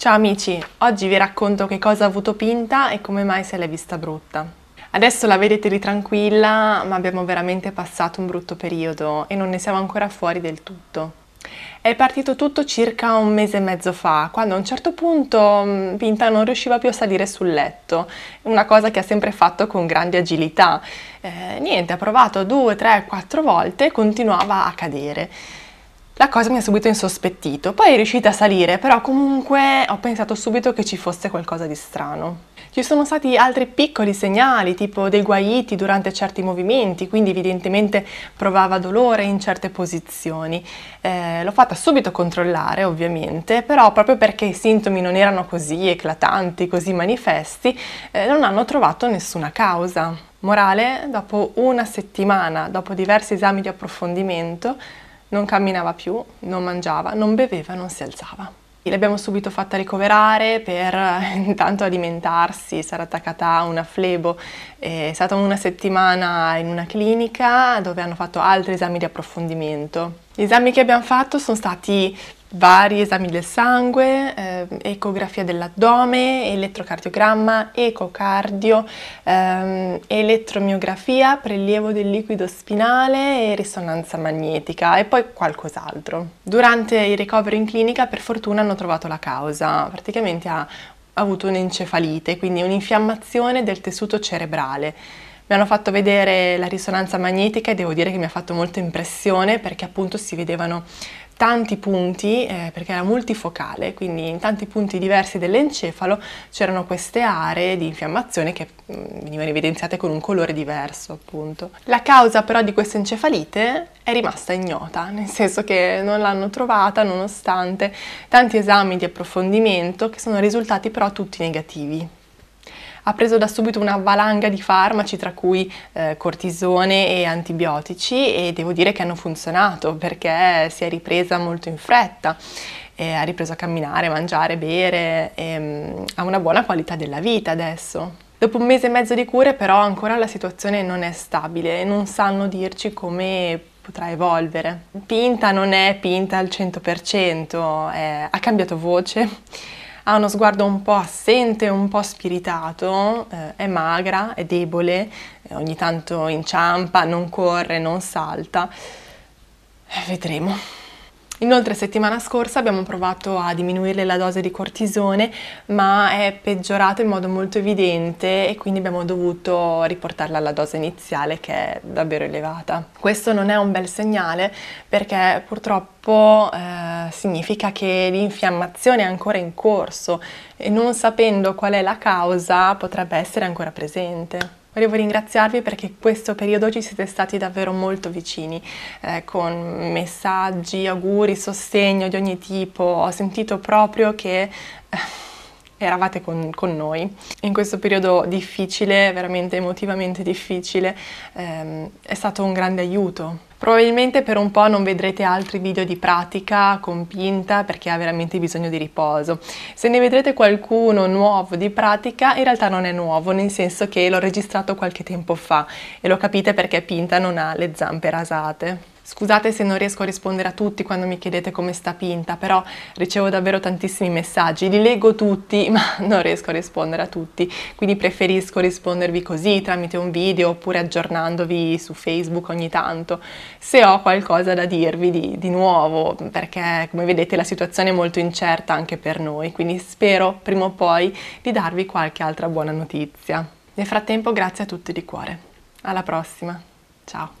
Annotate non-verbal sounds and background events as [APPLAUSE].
Ciao amici, oggi vi racconto che cosa ha avuto Pinta e come mai se l'è vista brutta. Adesso la vedete lì tranquilla, ma abbiamo veramente passato un brutto periodo e non ne siamo ancora fuori del tutto. È partito tutto circa un mese e mezzo fa, quando a un certo punto mm, Pinta non riusciva più a salire sul letto, una cosa che ha sempre fatto con grande agilità. Eh, niente, ha provato due, tre, quattro volte e continuava a cadere. La cosa mi ha subito insospettito, poi è riuscita a salire, però comunque ho pensato subito che ci fosse qualcosa di strano. Ci sono stati altri piccoli segnali, tipo dei guaiti durante certi movimenti, quindi evidentemente provava dolore in certe posizioni. Eh, l'ho fatta subito controllare, ovviamente, però proprio perché i sintomi non erano così eclatanti, così manifesti, eh, non hanno trovato nessuna causa. Morale, dopo una settimana, dopo diversi esami di approfondimento, non camminava più, non mangiava, non beveva, non si alzava. L'abbiamo subito fatta ricoverare per eh, [LAUGHS] intanto alimentarsi, sarà attaccata a una flebo. È stata una settimana in una clinica dove hanno fatto altri esami di approfondimento. Gli esami che abbiamo fatto sono stati vari esami del sangue, eh, eh, ecografia dell'addome, elettrocardiogramma, ecocardio, ehm, elettromiografia, prelievo del liquido spinale e risonanza magnetica e poi qualcos'altro. Durante il ricovero in clinica per fortuna hanno trovato la causa, praticamente ha avuto un'encefalite, quindi un'infiammazione del tessuto cerebrale mi hanno fatto vedere la risonanza magnetica e devo dire che mi ha fatto molta impressione perché appunto si vedevano tanti punti, eh, perché era multifocale, quindi in tanti punti diversi dell'encefalo c'erano queste aree di infiammazione che mm, venivano evidenziate con un colore diverso, appunto. La causa però di questa encefalite è rimasta ignota, nel senso che non l'hanno trovata nonostante tanti esami di approfondimento che sono risultati però tutti negativi ha preso da subito una valanga di farmaci tra cui eh, cortisone e antibiotici e devo dire che hanno funzionato perché si è ripresa molto in fretta. Eh, ha ripreso a camminare, mangiare, bere, e, um, ha una buona qualità della vita adesso. Dopo un mese e mezzo di cure però ancora la situazione non è stabile e non sanno dirci come potrà evolvere. Pinta non è Pinta al 100%, eh, ha cambiato voce ha uno sguardo un po' assente, un po' spiritato, eh, è magra, è debole, eh, ogni tanto inciampa, non corre, non salta. Eh, vedremo. Inoltre settimana scorsa abbiamo provato a diminuirle la dose di cortisone ma è peggiorata in modo molto evidente e quindi abbiamo dovuto riportarla alla dose iniziale che è davvero elevata. Questo non è un bel segnale perché purtroppo eh, significa che l'infiammazione è ancora in corso e non sapendo qual è la causa potrebbe essere ancora presente. Volevo ringraziarvi perché questo periodo ci siete stati davvero molto vicini eh, con messaggi, auguri, sostegno di ogni tipo. Ho sentito proprio che eh, eravate con, con, noi. In questo periodo difficile, veramente emotivamente difficile, ehm, è stato un grande aiuto. Probabilmente per un po' non vedrete altri video di pratica compinta perché ha veramente bisogno di riposo. Se ne vedrete qualcuno nuovo di pratica, in realtà non è nuovo, nel senso che l'ho registrato qualche tempo fa e lo capite perché Pinta non ha le zampe rasate. Scusate se non riesco a rispondere a tutti quando mi chiedete come sta Pinta, però ricevo davvero tantissimi messaggi, li leggo tutti [LAUGHS] ma non riesco a rispondere a tutti, quindi preferisco rispondervi così tramite un video oppure aggiornandovi su Facebook ogni tanto, se ho qualcosa da dirvi di, di nuovo, perché come vedete la situazione è molto incerta anche per noi, quindi spero prima o poi di darvi qualche altra buona notizia. Nel frattempo grazie a tutti di cuore, alla prossima, ciao!